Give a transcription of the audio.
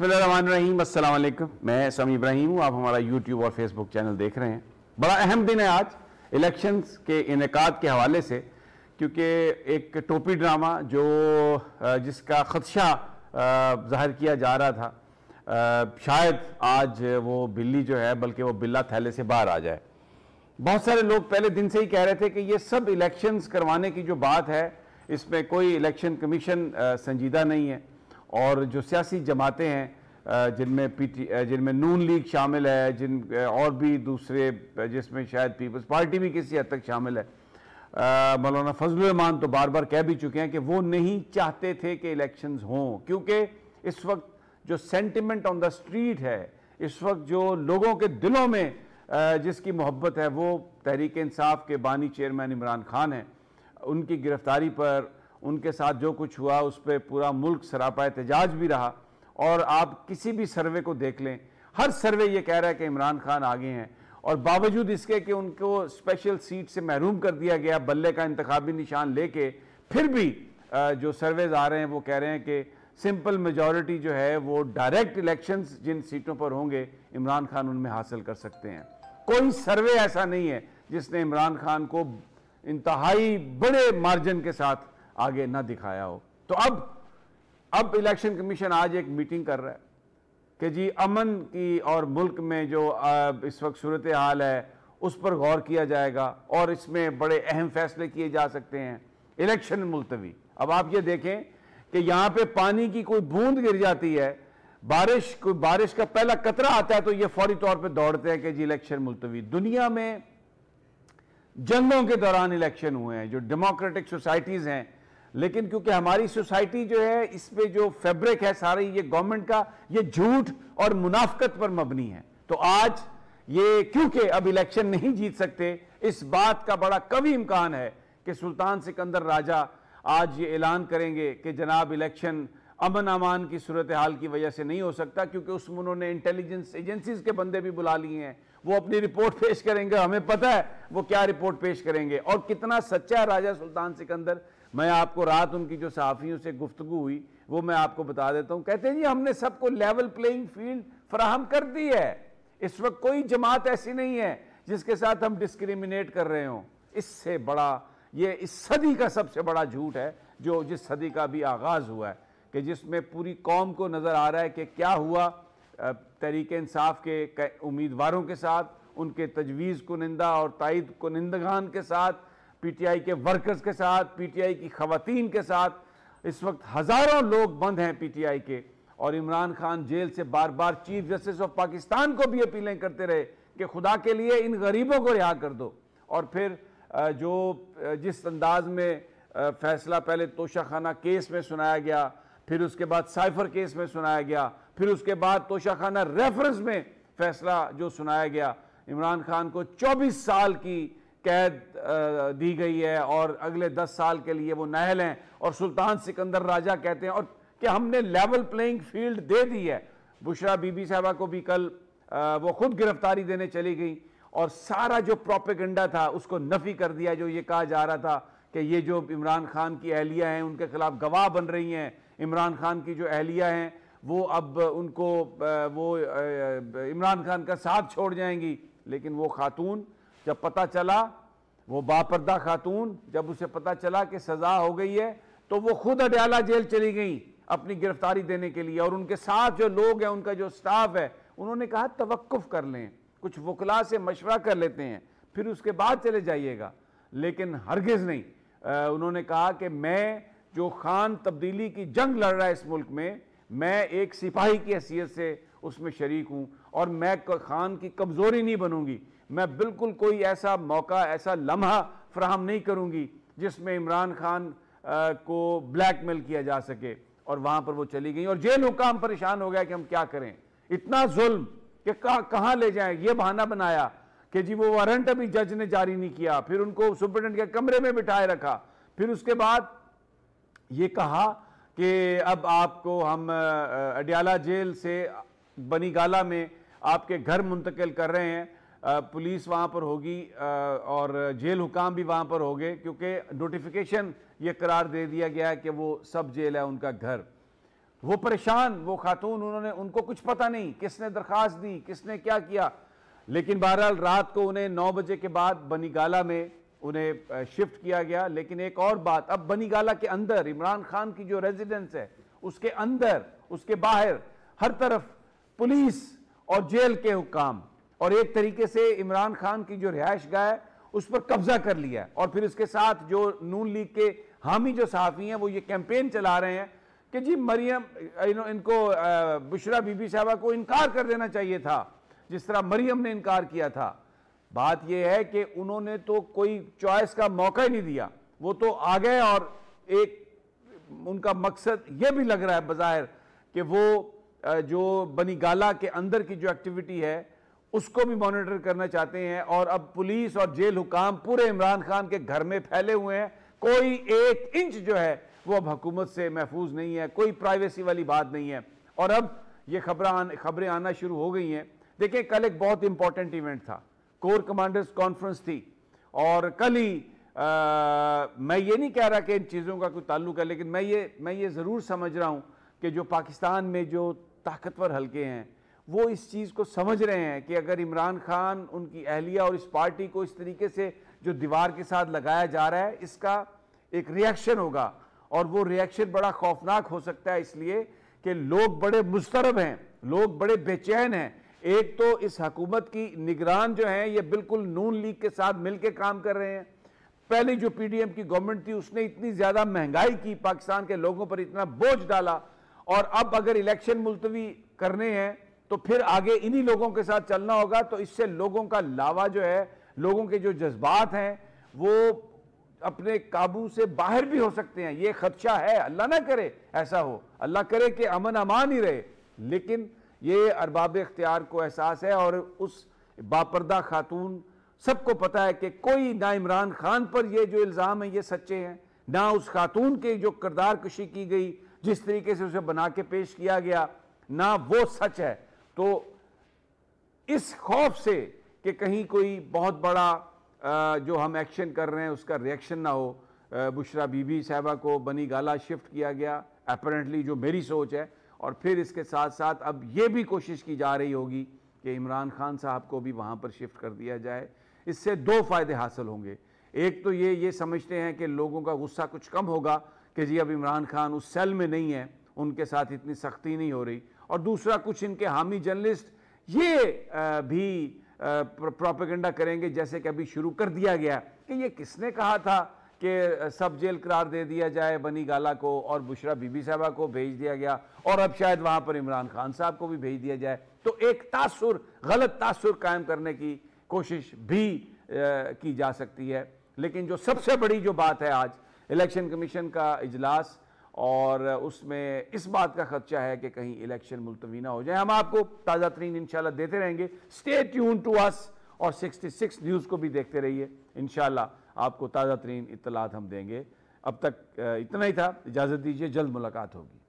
बसमीम अल्लाम मैं समी इब्राहिम हूँ आप हमारा यूट्यूब और फेसबुक चैनल देख रहे हैं बड़ा अहम दिन है आज इलेक्शंस के इनका के हवाले से क्योंकि एक टोपी ड्रामा जो जिसका खदशा जाहिर किया जा रहा था शायद आज वो बिल्ली जो है बल्कि वो बिल्ला थैले से बाहर आ जाए बहुत सारे लोग पहले दिन से ही कह रहे थे कि ये सब इलेक्शंस करवाने की जो बात है इसमें कोई इलेक्शन कमीशन संजीदा नहीं है और जो सियासी जमातें हैं जिनमें पी जिनमें नून लीग शामिल है जिन और भी दूसरे जिसमें शायद पीपल्स पार्टी भी किसी हद तक शामिल है मौलाना फजलान तो बार बार कह भी चुके हैं कि वो नहीं चाहते थे कि इलेक्शंस हों क्योंकि इस वक्त जो सेंटिमेंट ऑन द स्ट्रीट है इस वक्त जो लोगों के दिलों में जिसकी मोहब्बत है वो तहरीक इंसाफ के बानी चेयरमैन इमरान खान हैं उनकी गिरफ्तारी पर उनके साथ जो कुछ हुआ उस पर पूरा मुल्क सरापा एहतजाज भी रहा और आप किसी भी सर्वे को देख लें हर सर्वे ये कह रहा है कि इमरान खान आगे हैं और बावजूद इसके कि उनको स्पेशल सीट से महरूम कर दिया गया बल्ले का इंतबी निशान लेके फिर भी जो सर्वेज आ रहे हैं वो कह रहे हैं कि सिंपल मेजॉरिटी जो है वो डायरेक्ट इलेक्शन जिन सीटों पर होंगे इमरान खान उनमें हासिल कर सकते हैं कोई सर्वे ऐसा नहीं है जिसने इमरान खान को इंतहाई बड़े मार्जिन के साथ आगे ना दिखाया हो तो अब अब इलेक्शन कमीशन आज एक मीटिंग कर रहा है कि जी अमन की और मुल्क में जो इस वक्त सूरत हाल है उस पर गौर किया जाएगा और इसमें बड़े अहम फैसले किए जा सकते हैं इलेक्शन मुलतवी अब आप ये देखें कि यहाँ पे पानी की कोई बूंद गिर जाती है बारिश कोई बारिश का पहला कतरा आता है तो ये फौरी तौर पे दौड़ते हैं कि जी इलेक्शन मुलतवी दुनिया में जंगों के दौरान इलेक्शन हुए हैं जो डेमोक्रेटिक सोसाइटीज़ हैं लेकिन क्योंकि हमारी सोसाइटी जो है इस पे जो फैब्रिक है सारी ये गवर्नमेंट का ये झूठ और मुनाफ्त पर मबनी है तो आज ये क्योंकि अब इलेक्शन नहीं जीत सकते इस बात का बड़ा कवि इम्कान है कि सुल्तान सिकंदर राजा आज ये ऐलान करेंगे कि जनाब इलेक्शन अमन अमान की सूरत हाल की वजह से नहीं हो सकता क्योंकि उसमें उन्होंने इंटेलिजेंस एजेंसीज के बंदे भी बुला लिए हैं वो अपनी रिपोर्ट पेश करेंगे हमें पता है वो क्या रिपोर्ट पेश करेंगे और कितना सच्चा है राजा सुल्तान सिकंदर मैं आपको रात उनकी जो सहाफ़ियों से गुफ्तगु हुई वो मैं आपको बता देता हूँ कहते हैं जी हमने सबको लेवल प्लेइंग फील्ड फ्राहम कर दी है इस वक्त कोई जमात ऐसी नहीं है जिसके साथ हम डिस्क्रिमिनेट कर रहे हों इससे बड़ा ये इस सदी का सबसे बड़ा झूठ है जो जिस सदी का भी आगाज़ हुआ है कि जिसमें पूरी कौम को नज़र आ रहा है कि क्या हुआ तहरीक इंसाफ के उम्मीदवारों के साथ उनके तजवीज़ कुनिंदा और तइद कुनिंदगान के साथ पी टी आई के वर्कर्स के साथ पी टी आई की खवतान के साथ इस वक्त हज़ारों लोग बंद हैं पी टी आई के और इमरान खान जेल से बार बार चीफ जस्टिस ऑफ पाकिस्तान को भी अपीलें करते रहे कि खुदा के लिए इन गरीबों को रिहा कर दो और फिर जो जिस अंदाज में फैसला पहले तोशाखाना केस में सुनाया गया फिर उसके बाद साइफर केस में सुनाया गया फिर उसके बाद तोशाखाना रेफरेंस में फैसला जो सुनाया गया इमरान खान को 24 साल की कैद दी गई है और अगले 10 साल के लिए वो नहल हैं और सुल्तान सिकंदर राजा कहते हैं और कि हमने लेवल प्लेइंग फील्ड दे दी है बुशरा बीबी साहबा को भी कल वो खुद गिरफ्तारी देने चली गई और सारा जो प्रोपेगंडा था उसको नफ़ी कर दिया जो ये कहा जा रहा था कि ये जो इमरान खान की अहलिया हैं उनके खिलाफ गवाह बन रही हैं इमरान खान की जो अहलिया हैं वो अब उनको वो इमरान खान का साथ छोड़ जाएंगी लेकिन वो खातून जब पता चला वो बापरदा खातून जब उसे पता चला कि सज़ा हो गई है तो वो खुद अडयाला जेल चली गई अपनी गिरफ्तारी देने के लिए और उनके साथ जो लोग हैं उनका जो स्टाफ है उन्होंने कहा तवक्फ़ कर लें कुछ वकला से मशवरा कर लेते हैं फिर उसके बाद चले जाइएगा लेकिन हरगिज़ नहीं आ, उन्होंने कहा कि मैं जो खान तब्दीली की जंग लड़ रहा है इस मुल्क में मैं एक सिपाही की हैसियत से उसमें शरीक हूँ और मैं खान की कमज़ोरी नहीं बनूंगी मैं बिल्कुल कोई ऐसा मौका ऐसा लम्हा फ्राहम नहीं करूँगी जिसमें इमरान खान आ, को ब्लैकमेल किया जा सके और वहां पर वो चली गई और जेल हुकाम परेशान हो गया कि हम क्या करें इतना जुल्म कि कहाँ ले जाएं ये बहाना बनाया कि जी वो वारंट अभी जज ने जारी नहीं किया फिर उनको सुप्रिटेंडेंट के कमरे में बिठाए रखा फिर उसके बाद ये कहा कि अब आपको हम अडियाला जेल से बनीगाला में आपके घर मुंतकिल कर रहे हैं पुलिस वहाँ पर होगी और जेल हुकाम भी वहाँ पर होंगे क्योंकि नोटिफिकेशन ये करार दे दिया गया है कि वो सब जेल है उनका घर वो परेशान वो खातून उन्होंने उनको कुछ पता नहीं किसने दरख्वास्त दी किसने क्या किया लेकिन बहरहाल रात को उन्हें नौ बजे के बाद बनीगाला में उन्हें शिफ्ट किया गया लेकिन एक और बात अब बनीगाला के अंदर इमरान खान की जो रेजिडेंस है उसके अंदर उसके बाहर हर तरफ पुलिस और जेल के हुकाम और एक तरीके से इमरान खान की जो रिहाइश गाह है उस पर कब्जा कर लिया है और फिर इसके साथ जो नून लीग के हामी जो सहाफ़ी हैं वो ये कैंपेन चला रहे हैं कि जी मरियम इन, इनको बुशरा बीबी साहबा को इनकार कर देना चाहिए था जिस तरह मरियम ने इनकार किया था बात यह है कि उन्होंने तो कोई चॉइस का मौका ही नहीं दिया वो तो आ गए और एक उनका मकसद यह भी लग रहा है बाहर कि वो जो बनी गाला के अंदर की जो एक्टिविटी है उसको भी मॉनिटर करना चाहते हैं और अब पुलिस और जेल हुकाम पूरे इमरान खान के घर में फैले हुए हैं कोई एक इंच जो है वो अब हुकूमत से महफूज नहीं है कोई प्राइवेसी वाली बात नहीं है और अब ये खबर खबरें आना शुरू हो गई हैं देखिए कल एक बहुत इंपॉर्टेंट इवेंट था कोर कमांडर्स कॉन्फ्रेंस थी और कल ही आ, मैं ये नहीं कह रहा कि इन चीज़ों का कोई ताल्लुक है लेकिन मैं ये मैं ये ज़रूर समझ रहा हूँ कि जो पाकिस्तान में जो ताकतवर हलके हैं वो इस चीज़ को समझ रहे हैं कि अगर इमरान खान उनकी अहलिया और इस पार्टी को इस तरीके से जो दीवार के साथ लगाया जा रहा है इसका एक रिएक्शन होगा और वो रिएक्शन बड़ा खौफनाक हो सकता है इसलिए कि लोग बड़े मुस्तरब हैं लोग बड़े बेचैन हैं एक तो इस हकूमत की निगरान जो है ये बिल्कुल नून लीग के साथ मिलकर काम कर रहे हैं पहली जो पीडीएम की गवर्नमेंट थी उसने इतनी ज़्यादा महंगाई की पाकिस्तान के लोगों पर इतना बोझ डाला और अब अगर इलेक्शन मुलतवी करने हैं तो फिर आगे इन्हीं लोगों के साथ चलना होगा तो इससे लोगों का लावा जो है लोगों के जो जज्बात हैं वो अपने काबू से बाहर भी हो सकते हैं ये खदशा है अल्लाह ना करे ऐसा हो अल्लाह करे कि अमन अमान ही रहे लेकिन ये अरबाब इख्तियार को एहसास है और उस बापरदा खातून सबको पता है कि कोई ना इमरान खान पर यह जो इल्ज़ाम है ये सच्चे हैं ना उस खातून के जो करदार कशी की गई जिस तरीके से उसे बना के पेश किया गया ना वो सच है तो इस खौफ से कि कहीं कोई बहुत बड़ा जो हम एक्शन कर रहे हैं उसका रिएक्शन ना हो बुशरा बीबी साहबा को बनी गाला शिफ्ट किया गया अपरेंटली जो मेरी सोच है और फिर इसके साथ साथ अब ये भी कोशिश की जा रही होगी कि इमरान खान साहब को भी वहाँ पर शिफ्ट कर दिया जाए इससे दो फ़ायदे हासिल होंगे एक तो ये ये समझते हैं कि लोगों का गुस्सा कुछ कम होगा कि जी अब इमरान खान उस सेल में नहीं है उनके साथ इतनी सख्ती नहीं हो रही और दूसरा कुछ इनके हामी जर्नलिस्ट ये भी प्रोपेगेंडा करेंगे जैसे कि अभी शुरू कर दिया गया कि ये किसने कहा था कि सब जेल करार दे दिया जाए बनी गाला को और बुशरा बीबी साहबा को भेज दिया गया और अब शायद वहाँ पर इमरान खान साहब को भी भेज दिया जाए तो एक तासुर गलत तासुर कायम करने की कोशिश भी आ, की जा सकती है लेकिन जो सबसे बड़ी जो बात है आज इलेक्शन कमीशन का इजलास और उसमें इस बात का खदशा है कि कहीं इलेक्शन मुलतवी ना हो जाए हम आपको ताज़ा तरीन इन देते रहेंगे स्टे ट्यून टू अस और 66 न्यूज़ को भी देखते रहिए इनशाला आपको ताज़ा तरीन इतलात हम देंगे अब तक इतना ही था इजाज़त दीजिए जल्द मुलाकात होगी